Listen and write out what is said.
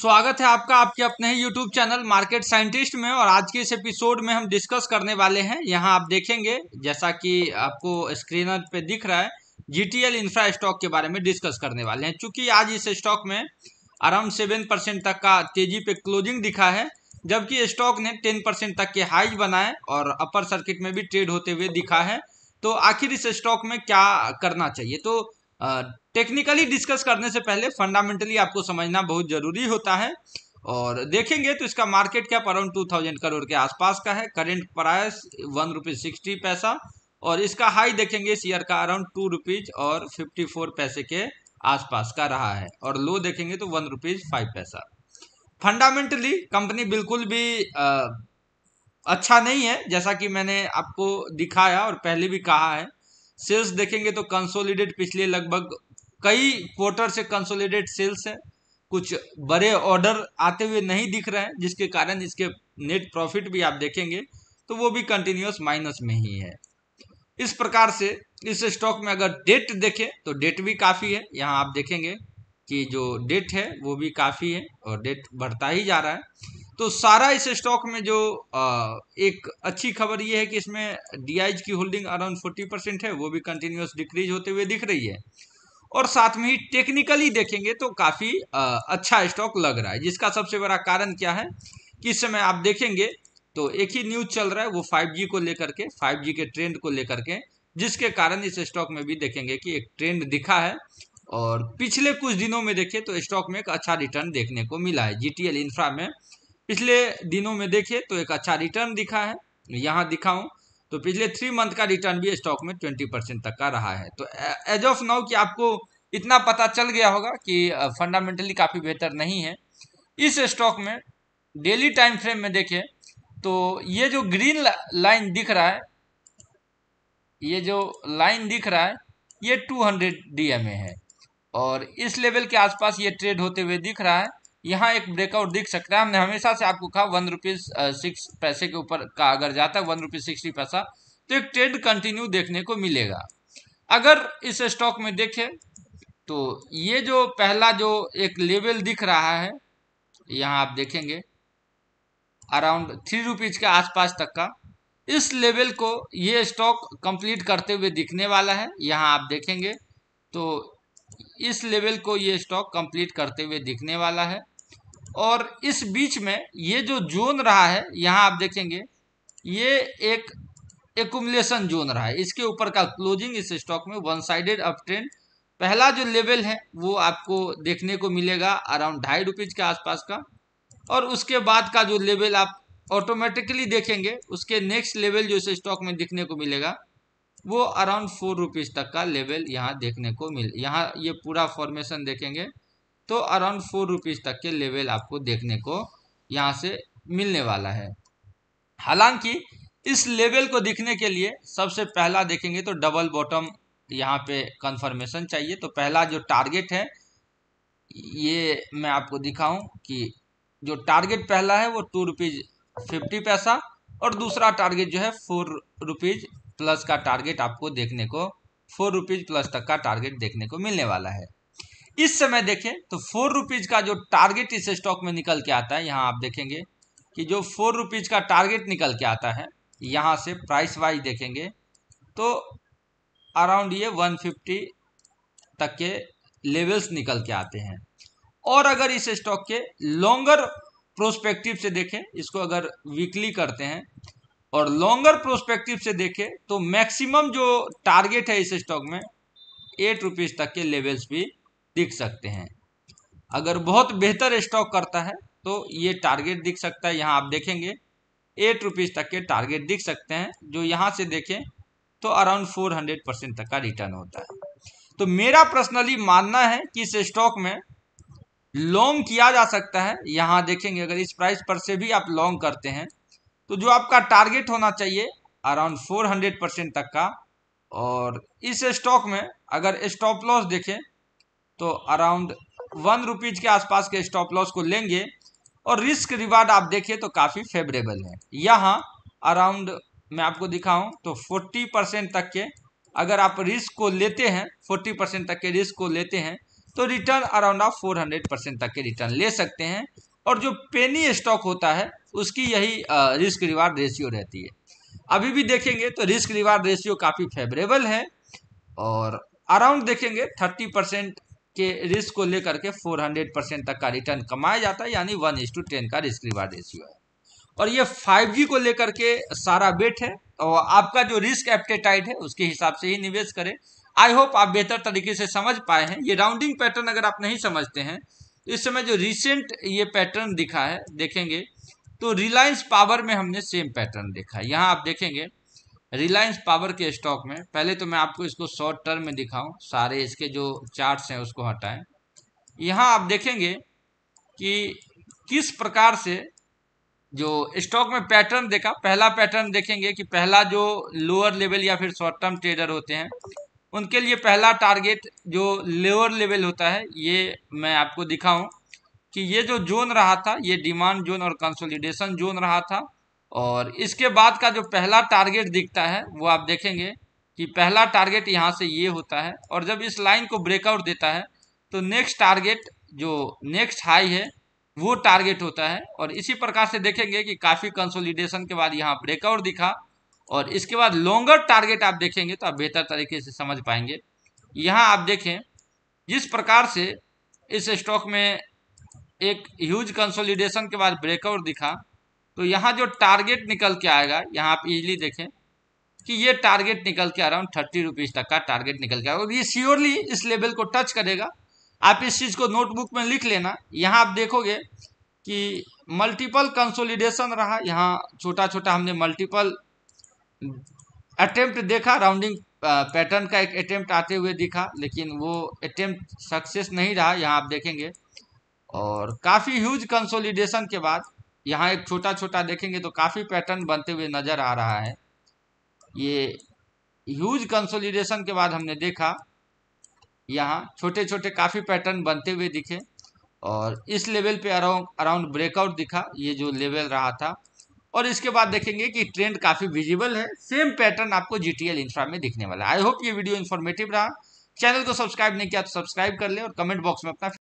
स्वागत है आपका आपके अपने ही यूट्यूब चैनल मार्केट साइंटिस्ट में और आज के इस एपिसोड में हम डिस्कस करने वाले हैं यहाँ आप देखेंगे जैसा कि आपको स्क्रीन पे दिख रहा है एल इंफ्रा स्टॉक के बारे में डिस्कस करने वाले हैं चूंकि आज इस स्टॉक में अराउंड सेवन परसेंट तक का तेजी पे क्लोजिंग दिखा है जबकि स्टॉक ने टेन परसेंट तक के हाइज बनाए और अपर सर्किट में भी ट्रेड होते हुए दिखा है तो आखिर इस स्टॉक में क्या करना चाहिए तो टेक्निकली डिस्कस करने से पहले फंडामेंटली आपको समझना बहुत जरूरी होता है और देखेंगे तो इसका market cap around two thousand crore के आसपास का है current price one rupees sixty पैसा और इसका हाई देखेंगे इस ईयर का अराउंड टू रुपीज और फिफ्टी फोर पैसे के आसपास का रहा है और लो देखेंगे तो वन रुपीज फाइव पैसा फंडामेंटली कंपनी बिल्कुल भी आ, अच्छा नहीं है जैसा कि मैंने आपको दिखाया और पहले भी कहा है सेल्स देखेंगे तो कंसोलिडेट पिछले लगभग कई क्वार्टर से कंसोलिडेट सेल्स है कुछ बड़े ऑर्डर आते हुए नहीं दिख रहे हैं जिसके कारण इसके नेट प्रॉफिट भी आप देखेंगे तो वो भी कंटिन्यूस माइनस में ही है इस प्रकार से इस स्टॉक में अगर डेट देखें तो डेट भी काफ़ी है यहाँ आप देखेंगे कि जो डेट है वो भी काफ़ी है और डेट बढ़ता ही जा रहा है तो सारा इस स्टॉक में जो एक अच्छी खबर ये है कि इसमें डी की होल्डिंग अराउंड फोर्टी परसेंट है वो भी कंटिन्यूस डिक्रीज होते हुए दिख रही है और साथ में ही टेक्निकली देखेंगे तो काफ़ी अच्छा स्टॉक लग रहा है जिसका सबसे बड़ा कारण क्या है कि इस समय आप देखेंगे तो एक ही न्यूज चल रहा है वो फाइव को लेकर के फाइव के ट्रेंड को लेकर के जिसके कारण इस स्टॉक में भी देखेंगे कि एक ट्रेंड दिखा है और पिछले कुछ दिनों में देखिए तो स्टॉक में एक अच्छा रिटर्न देखने को मिला है जीटीएल इंफ्रा में पिछले दिनों में देखिए तो एक अच्छा रिटर्न दिखा है यहाँ दिखाऊँ तो पिछले थ्री मंथ का रिटर्न भी स्टॉक में ट्वेंटी परसेंट तक का रहा है तो एज ऑफ नाउ कि आपको इतना पता चल गया होगा कि फंडामेंटली काफ़ी बेहतर नहीं है इस स्टॉक में डेली टाइम फ्रेम में देखें तो ये जो ग्रीन लाइन दिख रहा है ये जो लाइन दिख रहा है ये 200 डीएमए है और इस लेवल के आसपास ये ट्रेड होते हुए दिख रहा है यहाँ एक ब्रेकआउट दिख सकता है हमने हमेशा से आपको कहा वन रुपीज़ सिक्स पैसे के ऊपर का अगर जाता है वन रुपीज़ सिक्सटी पैसा तो एक ट्रेड कंटिन्यू देखने को मिलेगा अगर इस स्टॉक में देखें तो ये जो पहला जो एक लेवल दिख रहा है यहाँ आप देखेंगे अराउंड थ्री रुपीज़ के आसपास तक का इस लेवल को ये स्टॉक कंप्लीट करते हुए दिखने वाला है यहाँ आप देखेंगे तो इस लेवल को ये स्टॉक कंप्लीट करते हुए दिखने वाला है और इस बीच में ये जो जोन रहा है यहाँ आप देखेंगे ये एक एकुमलेशन जोन रहा है इसके ऊपर का क्लोजिंग इस स्टॉक में वन साइडेड अप ट्रेंड पहला जो लेवल है वो आपको देखने को मिलेगा अराउंड ढाई रुपीज के आसपास का और उसके बाद का जो लेवल आप ऑटोमेटिकली देखेंगे उसके नेक्स्ट लेवल जो इस स्टॉक में दिखने को मिलेगा वो अराउंड फोर रुपीज तक का लेवल यहाँ देखने को मिल यहाँ ये पूरा फॉर्मेशन देखेंगे तो अराउंड फोर रुपीज़ तक के लेवल आपको देखने को यहाँ से मिलने वाला है हालांकि इस लेवल को दिखने के लिए सबसे पहला देखेंगे तो डबल बॉटम यहाँ पे कंफर्मेशन चाहिए तो पहला जो टारगेट है ये मैं आपको दिखाऊं कि जो टारगेट पहला है वो टू रुपीज़ फिफ्टी पैसा और दूसरा टारगेट जो है फोर रुपीज़ प्लस का टारगेट आपको देखने को फोर रुपीज़ प्लस तक का टारगेट देखने को मिलने वाला है इस समय देखें तो फोर रुपीज का जो टारगेट इस स्टॉक में निकल के आता है यहाँ आप देखेंगे कि जो फोर रुपीज का टारगेट निकल के आता है यहाँ से प्राइस वाइज देखेंगे तो अराउंड ये 150 तक के लेवल्स निकल के आते हैं और अगर इस स्टॉक के लॉन्गर प्रोस्पेक्टिव से देखें इसको अगर वीकली करते हैं और लॉन्गर प्रोस्पेक्टिव से देखें तो मैक्सिमम जो टारगेट है इस स्टॉक में एट रुपीज़ तक के लेवल्स भी दिख सकते हैं अगर बहुत बेहतर स्टॉक करता है तो ये टारगेट दिख सकता है यहाँ आप देखेंगे एट रुपीज़ तक के टारगेट दिख सकते हैं जो यहाँ से देखें तो अराउंड फोर हंड्रेड परसेंट तक का रिटर्न होता है तो मेरा पर्सनली मानना है कि इस स्टॉक में लॉन्ग किया जा सकता है यहाँ देखेंगे अगर इस प्राइस पर से भी आप लॉन्ग करते हैं तो जो आपका टारगेट होना चाहिए अराउंड फोर हंड्रेड परसेंट तक का और इस स्टॉक में अगर स्टॉप लॉस देखें तो अराउंड वन रुपीज़ के आसपास के स्टॉप लॉस को लेंगे और रिस्क रिवार्ड आप देखिए तो काफ़ी फेवरेबल है यहाँ अराउंड मैं आपको दिखाऊं तो 40 परसेंट तक के अगर आप रिस्क को लेते हैं 40 परसेंट तक के रिस्क को लेते हैं तो रिटर्न अराउंड आप 400 परसेंट तक के रिटर्न ले सकते हैं और जो पेनी स्टॉक होता है उसकी यही रिस्क रिवार्ड रेशियो रहती है अभी भी देखेंगे तो रिस्क रिवार्ड रेशियो काफ़ी फेवरेबल है और अराउंड देखेंगे थर्टी परसेंट के रिस्क को लेकर के 400 परसेंट तक का रिटर्न कमाया जाता है यानी वन इज टू टेन का रिस्क रिवार रेशियो है और ये 5G को लेकर के सारा बेट है और आपका जो रिस्क एप्टेटाइट है उसके हिसाब से ही निवेश करें आई होप आप बेहतर तरीके से समझ पाए हैं ये राउंडिंग पैटर्न अगर आप नहीं समझते हैं तो इस समय जो रिसेंट ये पैटर्न दिखा है देखेंगे तो रिलायंस पावर में हमने सेम पैटर्न देखा है यहाँ आप देखेंगे रिलायंस पावर के स्टॉक में पहले तो मैं आपको इसको शॉर्ट टर्म में दिखाऊं सारे इसके जो चार्ट्स हैं उसको हटाएं यहाँ आप देखेंगे कि किस प्रकार से जो स्टॉक में पैटर्न देखा पहला पैटर्न देखेंगे कि पहला जो लोअर लेवल या फिर शॉर्ट टर्म ट्रेडर होते हैं उनके लिए पहला टारगेट जो लोअर लेवल होता है ये मैं आपको दिखाऊं कि ये जो जोन रहा था ये डिमांड जोन और कंसोलिडेशन जोन रहा था और इसके बाद का जो पहला टारगेट दिखता है वो आप देखेंगे कि पहला टारगेट यहाँ से ये होता है और जब इस लाइन को ब्रेकआउट देता है तो नेक्स्ट टारगेट जो नेक्स्ट हाई है वो टारगेट होता है और इसी प्रकार से देखेंगे कि काफ़ी कंसोलिडेशन के बाद यहाँ ब्रेकआउट दिखा और इसके बाद लॉन्गर टारगेट आप देखेंगे तो आप बेहतर तरीके से समझ पाएंगे यहाँ आप देखें जिस प्रकार से इस स्टॉक में एक ह्यूज कंसोलिडेशन के बाद ब्रेकआउट दिखा तो यहाँ जो टारगेट निकल के आएगा यहाँ आप इजली देखें कि ये टारगेट निकल के अराउंड थर्टी रुपीज़ तक का टारगेट निकल के आएगा ये श्योरली इस लेवल को टच करेगा आप इस चीज़ को नोटबुक में लिख लेना यहाँ आप देखोगे कि मल्टीपल कंसोलिडेशन रहा यहाँ छोटा छोटा हमने मल्टीपल अटेम्प्ट देखा राउंडिंग पैटर्न का एक अटेम्प्ट आते हुए दिखा लेकिन वो अटेम्प्ट सक्सेस नहीं रहा यहाँ आप देखेंगे और काफ़ी ह्यूज कंसोलिडेशन के बाद यहाँ एक छोटा छोटा देखेंगे तो काफ़ी पैटर्न बनते हुए नज़र आ रहा है ये ह्यूज कंसोलिडेशन के बाद हमने देखा यहाँ छोटे छोटे काफ़ी पैटर्न बनते हुए दिखे और इस लेवल पे अराउंड अराउंड ब्रेकआउट दिखा ये जो लेवल रहा था और इसके बाद देखेंगे कि ट्रेंड काफ़ी विजिबल है सेम पैटर्न आपको जी टी इंफ्रा में दिखने वाला है आई होप ये वीडियो इन्फॉर्मेटिव रहा चैनल को सब्सक्राइब नहीं किया तो सब्सक्राइब कर ले और कमेंट बॉक्स में अपना